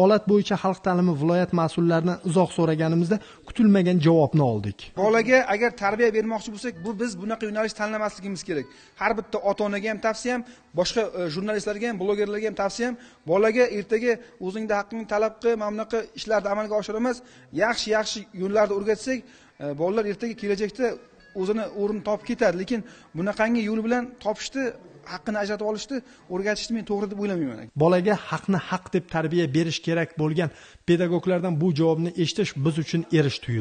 holat bo'yicha xalq ta'limi viloyat mas'ullaridan izoh so'raganimizda kutilmagan javobni oldik bolaga agar tarbiya bermoqchi bo'lsak bu biz bunaqa yo'nalish tanlamasligimiz kerak har bitta ota onaga ham tavsiyam boshqa e, jurnalistlarga ham blogerlarga ham tavsiyam bolaga ertaga o'zingni haqqingni talab qil mana bunaqa ishlarni amalga oshir emas yaxshi yaxshi yo'llarni o'rgatsak e, bolalar ertaga kelajakda o'zini o'rnini topib ketadi lekin bunaqangi yo'l bilan topishni haqqini ajratib olishni o'rgatishni men to'g'ri deb o'ylamayman bolaga haqni haq deb tarbiya berish kerak bo'lgan pedagoglardan bu javobni eshitish biz uchun erish tuyuldi